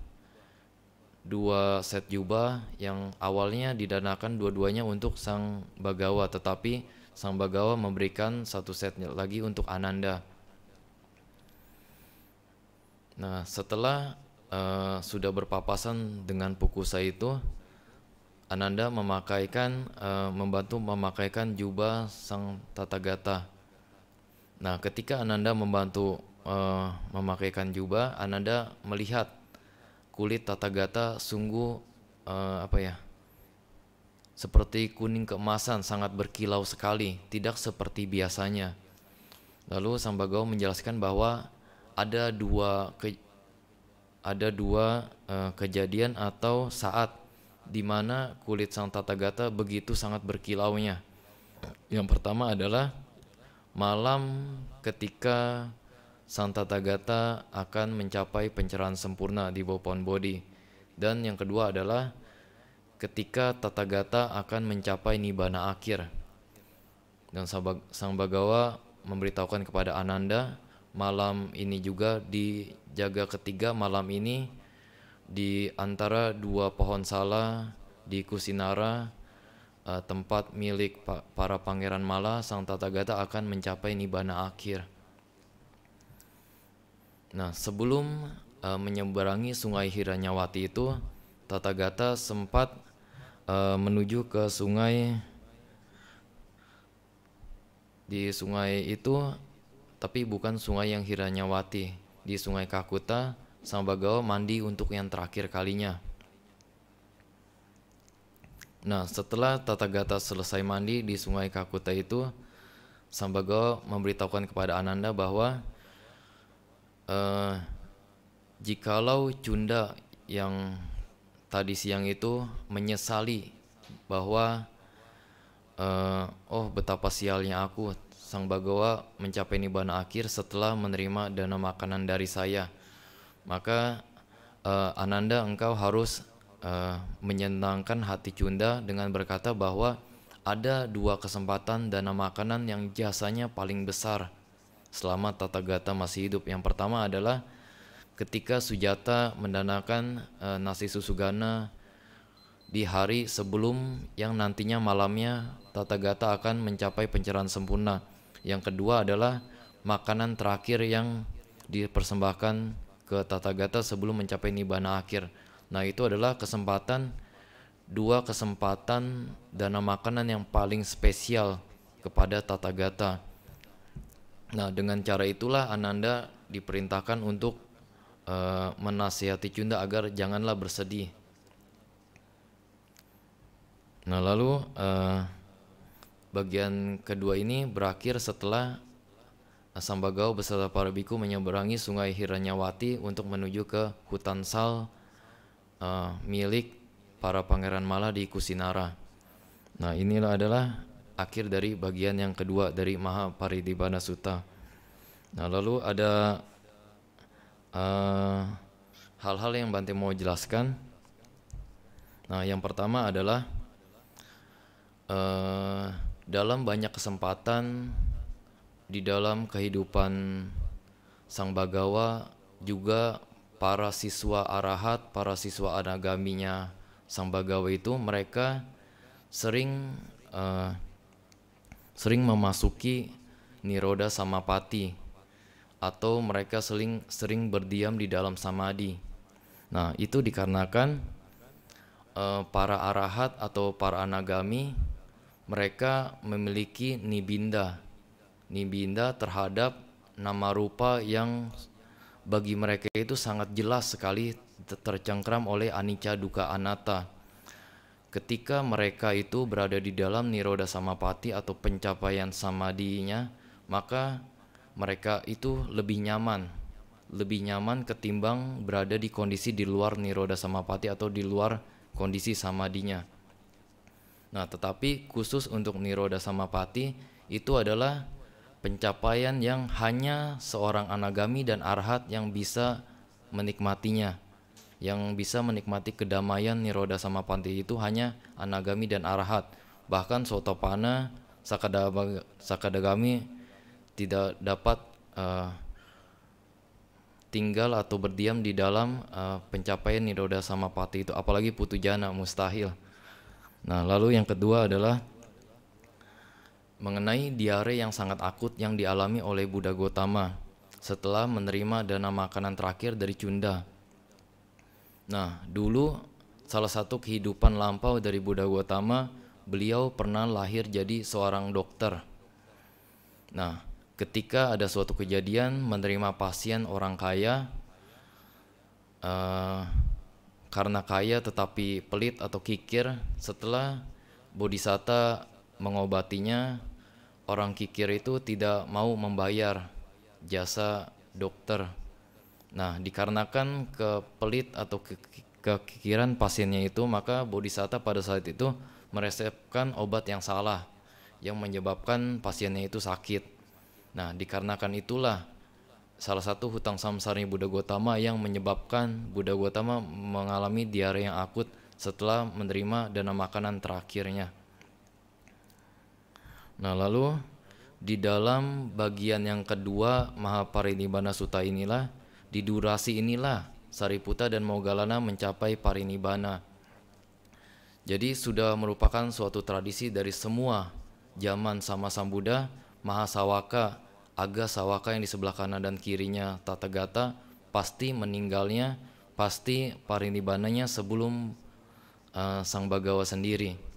A: dua set jubah yang awalnya didanakan dua-duanya untuk sang bagawa tetapi sang bagawa memberikan satu set lagi untuk Ananda. Nah, setelah uh, sudah berpapasan dengan Pukusa itu, Ananda memakaikan uh, membantu memakaikan jubah sang tatagata Nah, ketika Ananda membantu uh, memakaikan jubah, Ananda melihat kulit tata gata sungguh uh, apa ya? Seperti kuning keemasan sangat berkilau sekali, tidak seperti biasanya. Lalu Sambagau menjelaskan bahwa ada dua ke, ada dua uh, kejadian atau saat di mana kulit sang tata gata begitu sangat berkilaunya. Yang pertama adalah malam ketika Santa Tagata akan mencapai pencerahan sempurna di bawah pohon Bodhi. Dan yang kedua adalah ketika Tathagata akan mencapai nibana akhir. Dan Sang Bagawa memberitahukan kepada Ananda, malam ini juga di jaga ketiga malam ini di antara dua pohon sala di Kusinara uh, tempat milik pa para pangeran mala, sang Tathagata akan mencapai nibana akhir. Nah, sebelum uh, menyeberangi sungai Hiranyawati itu, Tathagata sempat uh, menuju ke sungai di sungai itu tapi bukan sungai yang Hiranyawati. Di sungai Kakuta, Sang Bagawa mandi untuk yang terakhir kalinya. Nah, setelah Tata Gata selesai mandi di sungai Kakuta itu, Sambago memberitahukan kepada Ananda bahwa uh, jikalau Cunda yang tadi siang itu menyesali bahwa uh, oh betapa sialnya aku, Sang Bagawa mencapai nibbana akhir setelah menerima dana makanan dari saya. Maka uh, Ananda engkau harus uh, menyenangkan hati Cunda dengan berkata bahwa ada dua kesempatan dana makanan yang jasanya paling besar selama Tata Gata masih hidup. Yang pertama adalah ketika Sujata mendanakan uh, nasi susu gana di hari sebelum yang nantinya malamnya Tata Gata akan mencapai pencerahan sempurna. Yang kedua adalah makanan terakhir yang dipersembahkan ke Tata Gata sebelum mencapai nibana akhir. Nah, itu adalah kesempatan dua kesempatan dana makanan yang paling spesial kepada Tata Gata. Nah, dengan cara itulah Ananda diperintahkan untuk uh, menasihati Cunda agar janganlah bersedih. Nah, lalu uh, bagian kedua ini berakhir setelah eh, Sambagau beserta para biku menyeberangi sungai Hiranyawati untuk menuju ke hutan Sal uh, milik para pangeran Mala di Kusinara. Nah, inilah adalah akhir dari bagian yang kedua dari Mahaparidibana Sutta. Nah, lalu ada eh, hal-hal uh, yang Bante mau jelaskan. Nah, yang pertama adalah uh, dalam banyak kesempatan di dalam kehidupan Sang Bagawa juga para siswa arahat, para siswa anagaminya sang Sambagawa itu mereka sering uh, sering memasuki niroda samapati atau mereka sering sering berdiam di dalam samadhi. Nah, itu dikarenakan uh, para arahat atau para anagami mereka memiliki nibinda nibinda terhadap nama rupa yang bagi mereka itu sangat jelas sekali tercengkram oleh anicca duka anatta. Ketika mereka itu berada di dalam niroda samapati atau pencapaian samadinya, maka mereka itu lebih nyaman, lebih nyaman ketimbang berada di kondisi di luar niroda samapati atau di luar kondisi samadinya. Nah, tetapi khusus untuk niroda samapati itu adalah pencapaian yang hanya seorang anagami dan arhat yang bisa menikmatinya. Yang bisa menikmati kedamaian niroda sama panti itu hanya anagami dan arhat. Bahkan sotopana, sakadagami, sakadagami tidak dapat uh, tinggal atau berdiam di dalam uh, pencapaian niroda sama pati itu apalagi putu jana mustahil. Nah, lalu yang kedua adalah mengenai diare yang sangat akut yang dialami oleh Buddha Gotama setelah menerima dana makanan terakhir dari Cunda. Nah, dulu salah satu kehidupan lampau dari Buddha Gotama, beliau pernah lahir jadi seorang dokter. Nah, ketika ada suatu kejadian menerima pasien orang kaya uh, karena kaya tetapi pelit atau kikir setelah bodhisatta mengobatinya orang kikir itu tidak mau membayar jasa dokter. Nah, dikarenakan kepelit atau ke kekikiran pasiennya itu, maka bodhisatta pada saat itu meresepkan obat yang salah yang menyebabkan pasiennya itu sakit. Nah, dikarenakan itulah salah satu hutang samsari Buddha Gotama yang menyebabkan Buddha Gotama mengalami diare yang akut setelah menerima dana makanan terakhirnya. Nah, lalu di dalam bagian yang kedua Mahaparinibbana Sutta inilah di durasi inilah Sariputa dan Mogalana mencapai parinibbana. Jadi sudah merupakan suatu tradisi dari semua zaman sama Sang Buddha, Mahasawaka, Aga Sawaka yang di sebelah kanan dan kirinya Tathagata pasti meninggalnya, pasti parinibbananya sebelum uh, Sang Bagawa sendiri.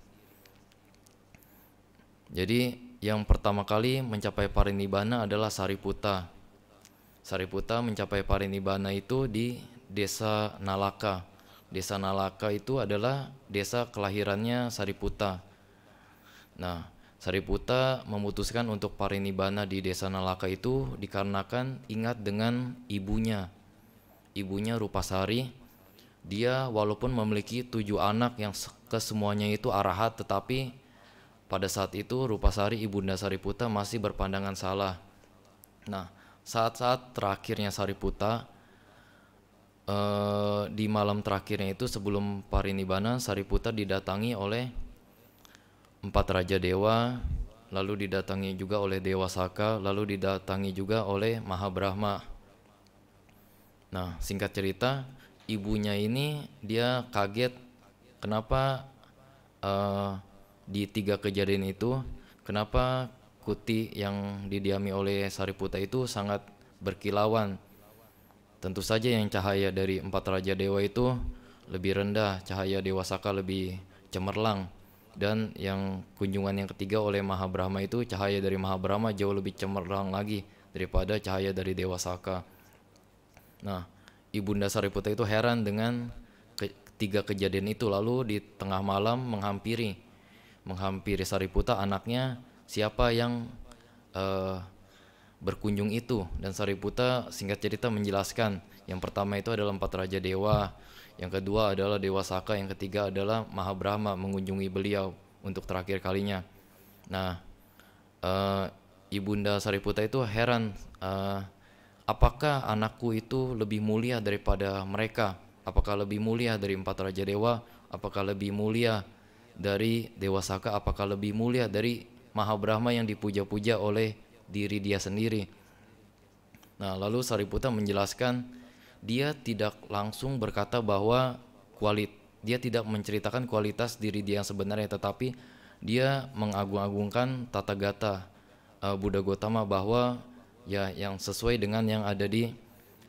A: Jadi yang pertama kali mencapai parinibbana adalah Sariputa. Sariputa mencapai parinibbana itu di desa Nalaka. Desa Nalaka itu adalah desa kelahirannya Sariputa. Nah, Sariputa memutuskan untuk parinibbana di desa Nalaka itu dikarenakan ingat dengan ibunya. Ibunya Rupa Sari, Dia walaupun memiliki tujuh anak yang kesemuanya itu arahat tetapi pada saat itu, Rupasari Ibunda Sariputa masih berpandangan salah. Nah, saat-saat terakhirnya Sariputa, eh, di malam terakhirnya itu sebelum parinibbana, Sariputa didatangi oleh empat raja dewa, lalu didatangi juga oleh Dewa Saka, lalu didatangi juga oleh Mahabrahma. Nah, singkat cerita, ibunya ini dia kaget kenapa eh, di tiga kejadian itu kenapa Kuti yang didiami oleh Sariputa itu sangat berkilauan. Tentu saja yang cahaya dari empat raja dewa itu lebih rendah, cahaya dewa Saka lebih cemerlang dan yang kunjungan yang ketiga oleh Mahabrahma itu cahaya dari Mahabrahma jauh lebih cemerlang lagi daripada cahaya dari dewa Saka. Nah, Ibunda Sariputa itu heran dengan ketiga kejadian itu lalu di tengah malam menghampiri menghampiri Sariputa anaknya siapa yang uh, berkunjung itu dan Sariputa singkat cerita menjelaskan yang pertama itu adalah empat raja dewa yang kedua adalah dewa Saka yang ketiga adalah Mahabrahma mengunjungi beliau untuk terakhir kalinya nah uh, ibunda Sariputa itu heran uh, apakah anakku itu lebih mulia daripada mereka apakah lebih mulia dari empat raja dewa apakah lebih mulia dari Dewa Saka apakah lebih mulia dari Mahabrahma yang dipuja-puja oleh diri dia sendiri. Nah, lalu Sariputta menjelaskan dia tidak langsung berkata bahwa kualit dia tidak menceritakan kualitas diri dia yang sebenarnya tetapi dia mengagung-agungkan tata gata uh, Buddha Gotama bahwa ya yang sesuai dengan yang ada di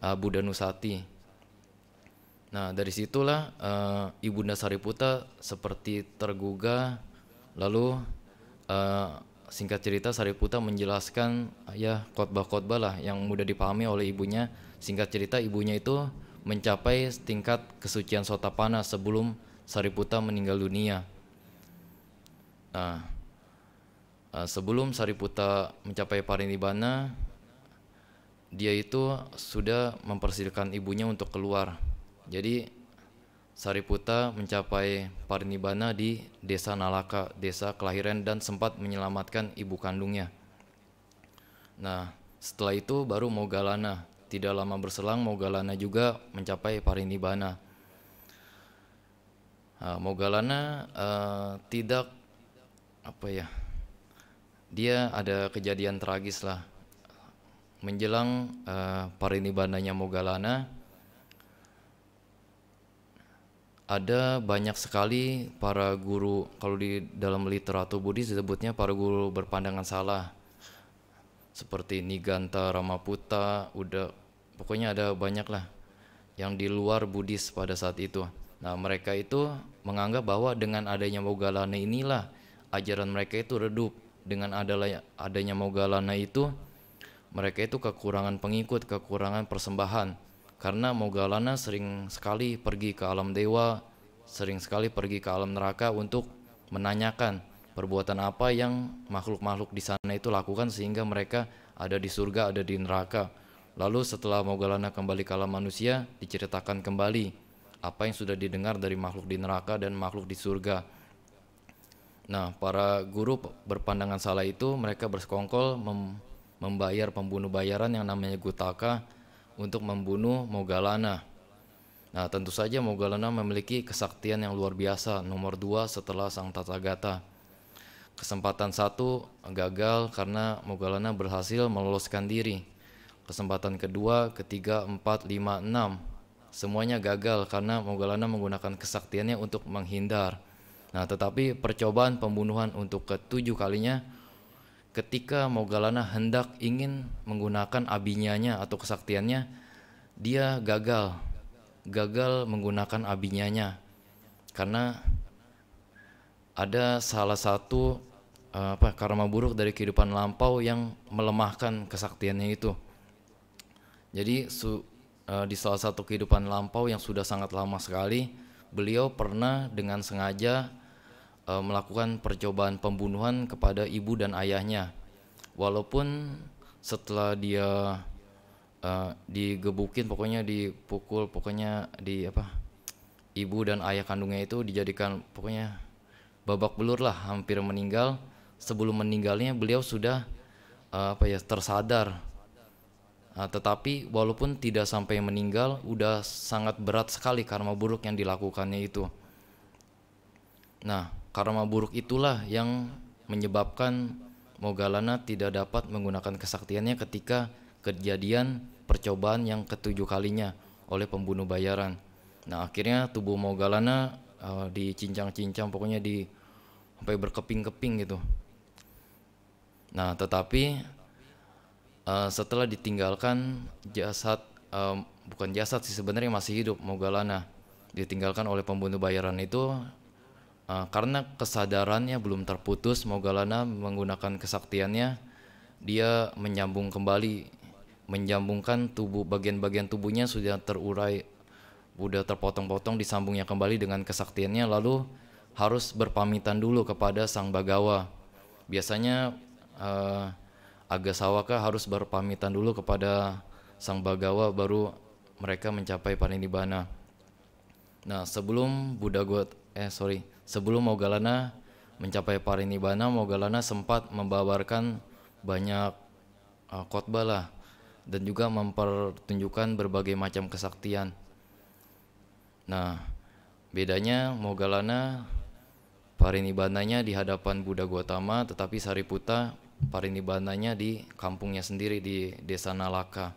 A: uh, Buddha Nusati Nah dari situlah uh, ibunda Sariputa seperti tergugah lalu uh, singkat cerita Sariputa menjelaskan ya khotbah-khotbah lah yang mudah dipahami oleh ibunya singkat cerita ibunya itu mencapai tingkat kesucian sotapana sebelum Sariputa meninggal dunia. Nah, eh, sebelum Sariputa mencapai parinibbana, dia itu sudah mempersilahkan ibunya untuk keluar jadi Sariputa mencapai parinibbana di desa Nalaka, desa kelahiran dan sempat menyelamatkan ibu kandungnya. Nah, setelah itu baru Mogalana. Tidak lama berselang Mogalana juga mencapai parinibbana. Nah, Mogalana uh, tidak apa ya? Dia ada kejadian tragis lah menjelang uh, eh, nya Mogalana ada banyak sekali para guru kalau di dalam literatur Buddhis disebutnya para guru berpandangan salah seperti Niganta Ramaputa udah pokoknya ada banyak lah yang di luar Buddhis pada saat itu nah mereka itu menganggap bahwa dengan adanya Mogalana inilah ajaran mereka itu redup dengan adanya adanya Mogalana itu mereka itu kekurangan pengikut kekurangan persembahan karena Mogalana sering sekali pergi ke alam dewa, sering sekali pergi ke alam neraka untuk menanyakan perbuatan apa yang makhluk-makhluk di sana itu lakukan sehingga mereka ada di surga, ada di neraka. Lalu setelah Mogalana kembali ke alam manusia, diceritakan kembali apa yang sudah didengar dari makhluk di neraka dan makhluk di surga. Nah, para guru berpandangan salah itu mereka bersekongkol membayar pembunuh bayaran yang namanya gutaka untuk membunuh Mogalana. Nah, tentu saja Mogalana memiliki kesaktian yang luar biasa, nomor dua setelah Sang Tathagata. Kesempatan satu gagal karena Mogalana berhasil meloloskan diri. Kesempatan kedua, ketiga, empat, lima, enam. Semuanya gagal karena Mogalana menggunakan kesaktiannya untuk menghindar. Nah, tetapi percobaan pembunuhan untuk ketujuh kalinya ketika Mogalana hendak ingin menggunakan abinyanya atau kesaktiannya, dia gagal, gagal menggunakan abinyanya karena ada salah satu eh, apa karma buruk dari kehidupan lampau yang melemahkan kesaktiannya itu. Jadi su, eh, di salah satu kehidupan lampau yang sudah sangat lama sekali, beliau pernah dengan sengaja e, melakukan percobaan pembunuhan kepada ibu dan ayahnya. Walaupun setelah dia e, digebukin, pokoknya dipukul, pokoknya di apa? Ibu dan ayah kandungnya itu dijadikan pokoknya babak belur lah, hampir meninggal. Sebelum meninggalnya beliau sudah e, apa ya tersadar. Nah, tetapi walaupun tidak sampai meninggal, udah sangat berat sekali karma buruk yang dilakukannya itu. Nah, karma buruk itulah yang menyebabkan Mogalana tidak dapat menggunakan kesaktiannya ketika kejadian percobaan yang ketujuh kalinya oleh pembunuh bayaran. Nah akhirnya tubuh Mogalana uh, dicincang-cincang pokoknya di sampai berkeping-keping gitu. Nah tetapi uh, setelah ditinggalkan jasad uh, bukan jasad sih sebenarnya masih hidup Mogalana ditinggalkan oleh pembunuh bayaran itu Eh, karena kesadarannya belum terputus Mogalana menggunakan kesaktiannya dia menyambung kembali menyambungkan tubuh bagian-bagian tubuhnya sudah terurai sudah terpotong-potong disambungnya kembali dengan kesaktiannya lalu harus berpamitan dulu kepada sang bagawa biasanya uh, Agasawaka harus berpamitan dulu kepada sang bagawa baru mereka mencapai paninibbana. Nah, sebelum Buddha God eh sorry, Sebelum Mogalana mencapai parinibbana, Mogalana sempat membabarkan banyak uh, khotbah lah dan juga mempertunjukkan berbagai macam kesaktian. Nah, bedanya Mogalana parinibbananya di hadapan Buddha Gautama, tetapi Sariputa parinibbananya di kampungnya sendiri di Desa Nalaka.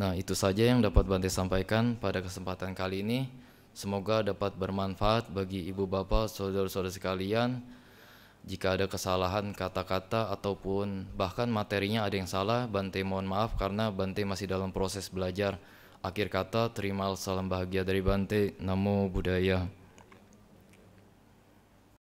A: Nah, itu saja yang dapat Bante sampaikan pada kesempatan kali ini. Semoga dapat bermanfaat bagi ibu bapak, saudara-saudara sekalian. Jika ada kesalahan kata-kata ataupun bahkan materinya ada yang salah, Bante mohon maaf karena Bante masih dalam proses belajar. Akhir kata, terima salam bahagia dari Bante. Namo Buddhaya.